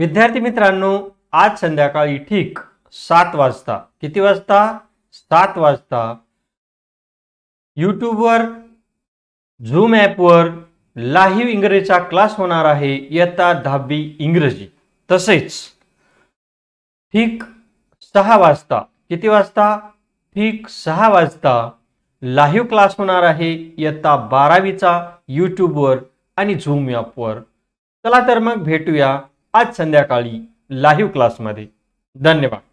विद्यार्थी मित्रांनो आज संध्याकाळी ठीक सात वाजता किती वाजता सात वाजता यूट्यूबवर झूम ॲपवर लाईव्ह इंग्रजीचा क्लास होणार आहे इयत्ता दहावी इंग्रजी तसेच ठीक सहा वाजता किती वाजता ठीक सहा वाजता लाईव्ह क्लास होणार आहे इयत्ता बारावीचा यूट्यूबवर आणि झूम ॲपवर चला तर मग भेटूया आज संध्याकाळी लाईव्ह क्लासमध्ये धन्यवाद